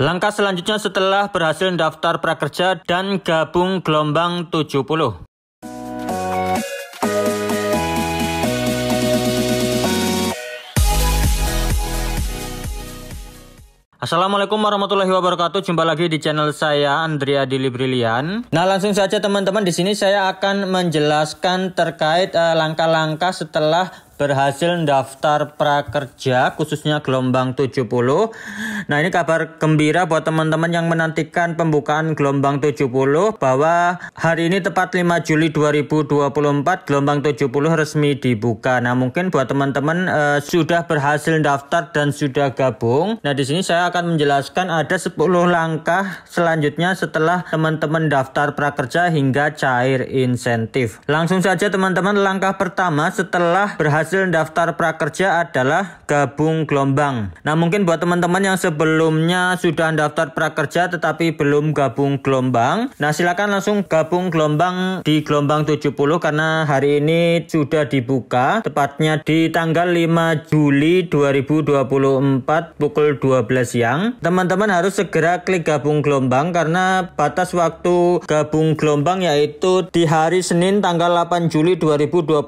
Langkah selanjutnya setelah berhasil daftar prakerja dan gabung gelombang 70. Assalamualaikum warahmatullahi wabarakatuh. Jumpa lagi di channel saya Andrea Dili Brilian. Nah, langsung saja teman-teman di sini saya akan menjelaskan terkait eh, langkah-langkah uh, langkah -langkah setelah berhasil daftar prakerja khususnya gelombang 70. Nah, ini kabar gembira buat teman-teman yang menantikan pembukaan gelombang 70 bahwa hari ini tepat 5 Juli 2024 gelombang 70 resmi dibuka. Nah, mungkin buat teman-teman e, sudah berhasil daftar dan sudah gabung. Nah, di sini saya akan menjelaskan ada 10 langkah selanjutnya setelah teman-teman daftar prakerja hingga cair insentif. Langsung saja teman-teman langkah pertama setelah berhasil hasil daftar prakerja adalah gabung gelombang. Nah, mungkin buat teman-teman yang sebelumnya sudah daftar prakerja tetapi belum gabung gelombang, nah silakan langsung gabung gelombang di gelombang 70 karena hari ini sudah dibuka tepatnya di tanggal 5 Juli 2024 pukul 12 siang. Teman-teman harus segera klik gabung gelombang karena batas waktu gabung gelombang yaitu di hari Senin tanggal 8 Juli 2024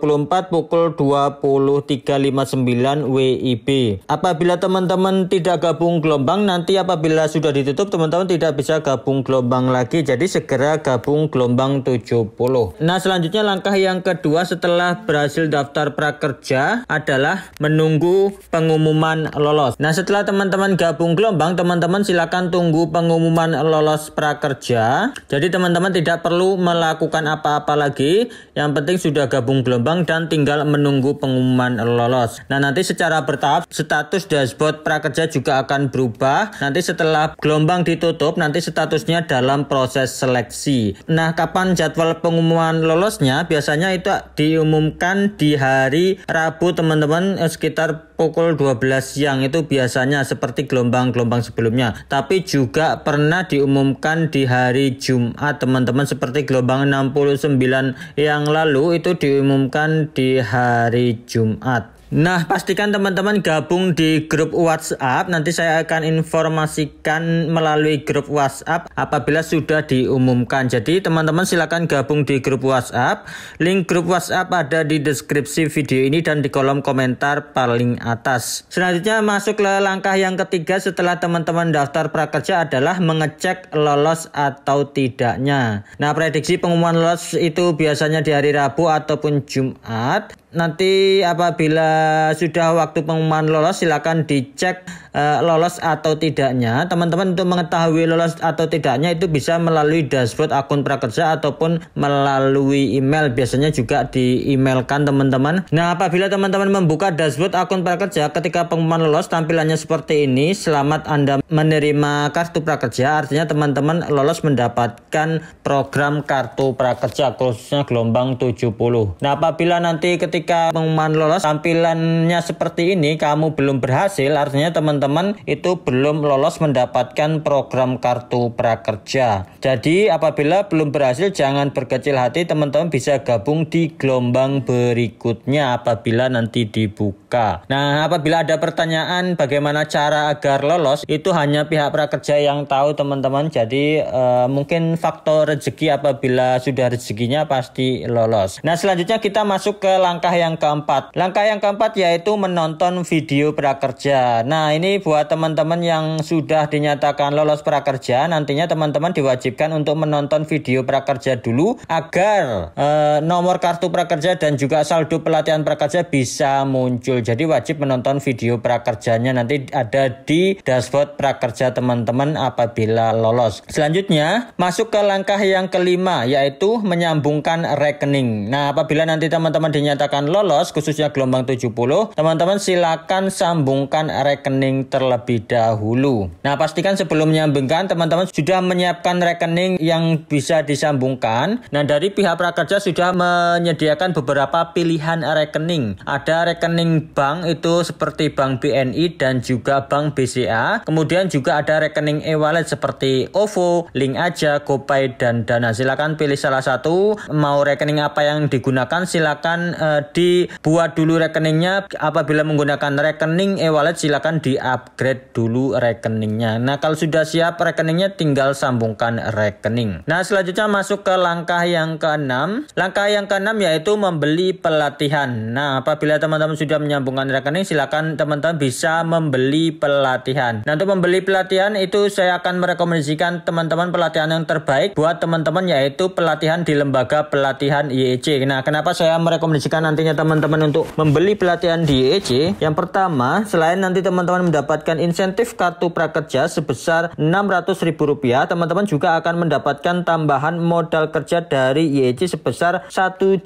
pukul 20 10359 WIB. Apabila teman-teman tidak gabung gelombang nanti apabila sudah ditutup teman-teman tidak bisa gabung gelombang lagi jadi segera gabung gelombang 70. Nah, selanjutnya langkah yang kedua setelah berhasil daftar prakerja adalah menunggu pengumuman lolos. Nah, setelah teman-teman gabung gelombang, teman-teman silakan tunggu pengumuman lolos prakerja. Jadi teman-teman tidak perlu melakukan apa-apa lagi. Yang penting sudah gabung gelombang dan tinggal menunggu pengumuman pengumuman lolos. Nah nanti secara bertahap status dashboard prakerja juga akan berubah. Nanti setelah gelombang ditutup nanti statusnya dalam proses seleksi. Nah kapan jadwal pengumuman lolosnya? Biasanya itu diumumkan di hari Rabu teman-teman eh, sekitar pukul 12 siang itu biasanya seperti gelombang-gelombang sebelumnya tapi juga pernah diumumkan di hari Jumat teman-teman seperti gelombang 69 yang lalu itu diumumkan di hari Jumat Nah, pastikan teman-teman gabung di grup WhatsApp. Nanti saya akan informasikan melalui grup WhatsApp apabila sudah diumumkan. Jadi, teman-teman silakan gabung di grup WhatsApp. Link grup WhatsApp ada di deskripsi video ini dan di kolom komentar paling atas. Selanjutnya masuk ke langkah yang ketiga setelah teman-teman daftar prakerja adalah mengecek lolos atau tidaknya. Nah, prediksi pengumuman lolos itu biasanya di hari Rabu ataupun Jumat. Nanti apabila Eh, sudah waktu pengumuman lolos silakan dicek uh, lolos atau tidaknya. Teman-teman untuk mengetahui lolos atau tidaknya itu bisa melalui dashboard akun prakerja ataupun melalui email. Biasanya juga di emailkan teman-teman. Nah, apabila teman-teman membuka dashboard akun prakerja ketika pengumuman lolos tampilannya seperti ini. Selamat Anda menerima kartu prakerja. Artinya teman-teman lolos mendapatkan program kartu prakerja khususnya gelombang 70. Nah, apabila nanti ketika pengumuman lolos tampilan seperti ini kamu belum berhasil, artinya teman-teman itu belum lolos mendapatkan program kartu prakerja. Jadi apabila belum berhasil jangan berkecil hati, teman-teman bisa gabung di gelombang berikutnya apabila nanti dibuka. Nah, apabila ada pertanyaan bagaimana cara agar lolos, itu hanya pihak prakerja yang tahu teman-teman. Jadi eh, mungkin faktor rezeki apabila sudah rezekinya pasti lolos. Nah, selanjutnya kita masuk ke langkah yang keempat. Langkah yang keempat keempat yaitu menonton video prakerja. Nah, ini buat teman-teman yang sudah dinyatakan lolos prakerja, nantinya teman-teman diwajibkan untuk menonton video prakerja dulu agar e, nomor kartu prakerja dan juga saldo pelatihan prakerja bisa muncul. Jadi wajib menonton video prakerjanya nanti ada di dashboard prakerja teman-teman apabila lolos. Selanjutnya, masuk ke langkah yang kelima yaitu menyambungkan rekening. Nah, apabila nanti teman-teman dinyatakan lolos khususnya gelombang 7 teman-teman silakan sambungkan rekening terlebih dahulu. Nah, pastikan sebelum menyambungkan teman-teman sudah menyiapkan rekening yang bisa disambungkan. Nah, dari pihak prakerja sudah menyediakan beberapa pilihan rekening. Ada rekening bank itu seperti bank BNI dan juga bank BCA. Kemudian juga ada rekening e-wallet seperti OVO, Link Aja, GoPay dan Dana. Silakan pilih salah satu. Mau rekening apa yang digunakan silakan uh, dibuat dulu rekening lainnya apabila menggunakan rekening e-wallet silakan di-upgrade dulu rekeningnya. Nah, kalau sudah siap rekeningnya tinggal sambungkan rekening. Nah, selanjutnya masuk ke langkah yang keenam. Langkah yang keenam yaitu membeli pelatihan. Nah, apabila teman-teman sudah menyambungkan rekening silakan teman-teman bisa membeli pelatihan. Nah, untuk membeli pelatihan itu saya akan merekomendasikan teman-teman pelatihan yang terbaik buat teman-teman yaitu pelatihan di lembaga pelatihan IEC. Nah, kenapa saya merekomendasikan nantinya teman-teman untuk membeli pelatihan di EC, yang pertama, selain nanti teman-teman mendapatkan insentif kartu prakerja sebesar Rp600.000, teman-teman juga akan mendapatkan tambahan modal kerja dari IEC sebesar Rp1.050.000.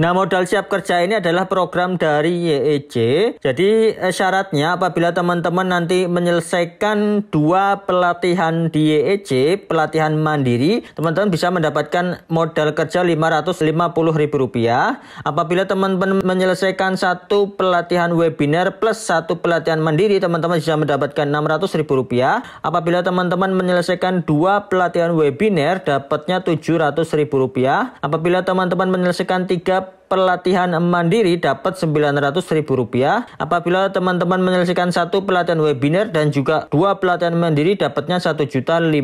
Nah, modal siap kerja ini adalah program dari IEC. Jadi, eh, syaratnya apabila teman-teman nanti menyelesaikan dua pelatihan di IEC, pelatihan mandiri, teman-teman bisa mendapatkan modal kerja Rp550.000 adalah apabila teman-teman menyelesaikan satu pelatihan webinar plus satu pelatihan mandiri, teman-teman bisa mendapatkan Rp600.000. Apabila teman-teman menyelesaikan dua pelatihan webinar, dapatnya Rp700.000. Apabila teman-teman menyelesaikan tiga pelatihan mandiri dapat Rp900.000. Apabila teman-teman menyelesaikan satu pelatihan webinar dan juga dua pelatihan mandiri dapatnya Rp1.050.000.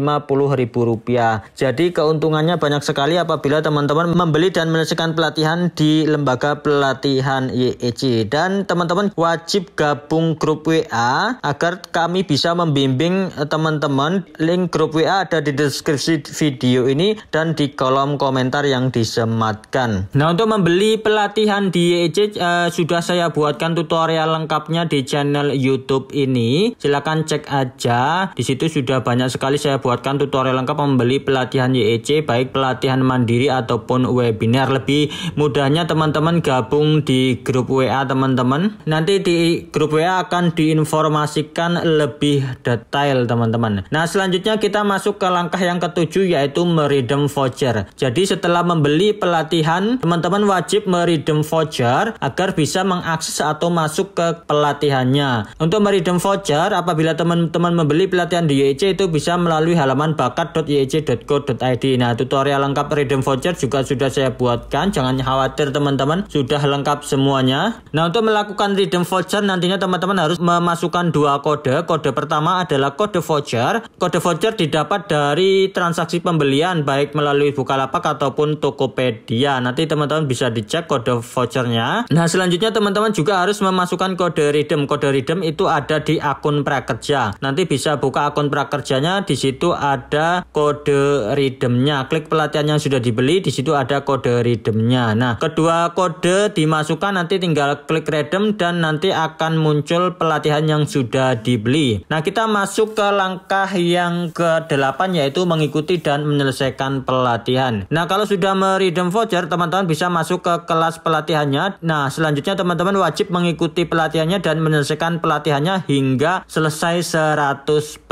Jadi keuntungannya banyak sekali apabila teman-teman membeli dan menyelesaikan pelatihan di lembaga pelatihan YEC. Dan teman-teman wajib gabung grup WA agar kami bisa membimbing eh, teman-teman. Link grup WA ada di deskripsi video ini dan di kolom komentar yang disematkan. Nah untuk membeli pelatihan di EJ uh, eh, sudah saya buatkan tutorial lengkapnya di channel YouTube ini. Silahkan cek aja. Di situ sudah banyak sekali saya buatkan tutorial lengkap membeli pelatihan YEC baik pelatihan mandiri ataupun webinar. Lebih mudahnya teman-teman gabung di grup WA teman-teman. Nanti di grup WA akan diinformasikan lebih detail teman-teman. Nah, selanjutnya kita masuk ke langkah yang ketujuh yaitu Meridem voucher. Jadi setelah membeli pelatihan, teman-teman wajib wajib meridem voucher agar bisa mengakses atau masuk ke pelatihannya. Untuk meridem voucher, apabila teman-teman membeli pelatihan di YEC itu bisa melalui halaman bakat.yec.co.id. Nah, tutorial lengkap redeem voucher juga sudah saya buatkan. Jangan khawatir teman-teman, sudah lengkap semuanya. Nah, untuk melakukan redeem voucher nantinya teman-teman harus memasukkan dua kode. Kode pertama adalah kode voucher. Kode voucher didapat dari transaksi pembelian baik melalui Bukalapak ataupun Tokopedia. Nanti teman-teman bisa dicek cek kode vouchernya. Nah, selanjutnya teman-teman juga harus memasukkan kode redeem. Kode redeem itu ada di akun prakerja. Nanti bisa buka akun prakerjanya, di situ ada kode redeemnya. Klik pelatihan yang sudah dibeli, di situ ada kode redeemnya. Nah, kedua kode dimasukkan nanti tinggal klik redeem dan nanti akan muncul pelatihan yang sudah dibeli. Nah, kita masuk ke langkah yang ke-8 yaitu mengikuti dan menyelesaikan pelatihan. Nah, kalau sudah meredeem voucher, teman-teman bisa masuk ke kelas pelatihannya. Nah, selanjutnya teman-teman wajib mengikuti pelatihannya dan menyelesaikan pelatihannya hingga selesai 100%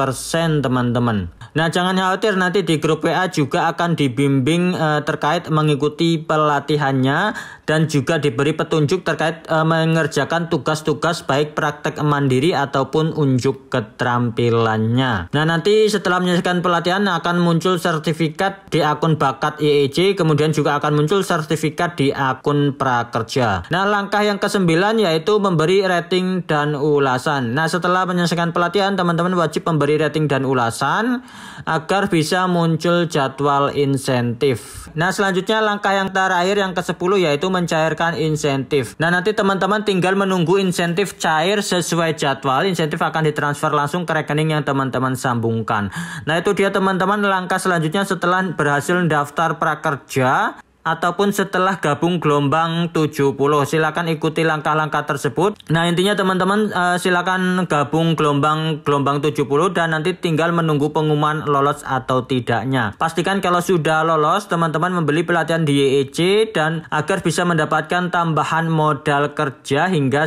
teman-teman. Nah, jangan khawatir nanti di grup WA juga akan dibimbing eh, terkait mengikuti pelatihannya dan juga diberi petunjuk terkait e, mengerjakan tugas-tugas baik praktek mandiri ataupun unjuk keterampilannya. Nah, nanti setelah menyelesaikan pelatihan akan muncul sertifikat di akun bakat IEJ, kemudian juga akan muncul sertifikat di akun prakerja. Nah, langkah yang kesembilan yaitu memberi rating dan ulasan. Nah, setelah menyelesaikan pelatihan, teman-teman wajib memberi rating dan ulasan agar bisa muncul jadwal insentif. Nah, selanjutnya langkah yang terakhir yang ke-10 yaitu mencairkan insentif. Nah, nanti teman-teman tinggal menunggu insentif cair sesuai jadwal. Insentif akan ditransfer langsung ke rekening yang teman-teman sambungkan. Nah, itu dia teman-teman langkah selanjutnya setelah berhasil daftar prakerja ataupun setelah gabung gelombang 70. Silakan ikuti langkah-langkah tersebut. Nah, intinya teman-teman uh, silakan gabung gelombang gelombang 70 dan nanti tinggal menunggu pengumuman lolos atau tidaknya. Pastikan kalau sudah lolos, teman-teman membeli pelatihan di EEC dan agar bisa mendapatkan tambahan modal kerja hingga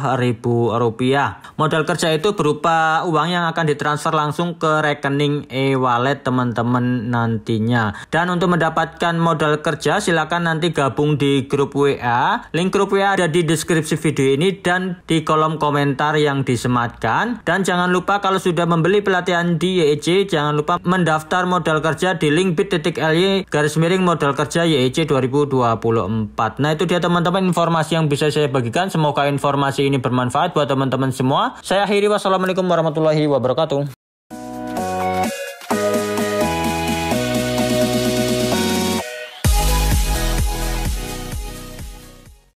rp rupiah. Modal kerja itu berupa uang yang akan ditransfer langsung ke rekening e-wallet teman-teman nantinya. Dan untuk mendapatkan dan modal kerja silakan nanti gabung di grup WA. Link grup WA ada di deskripsi video ini dan di kolom komentar yang disematkan. Dan jangan lupa kalau sudah membeli pelatihan di YEC jangan lupa mendaftar modal kerja di link bit.ly garis miring modal kerja YEC 2024. Nah itu dia teman-teman informasi yang bisa saya bagikan. Semoga informasi ini bermanfaat buat teman-teman semua. Saya akhiri wassalamualaikum warahmatullahi wabarakatuh.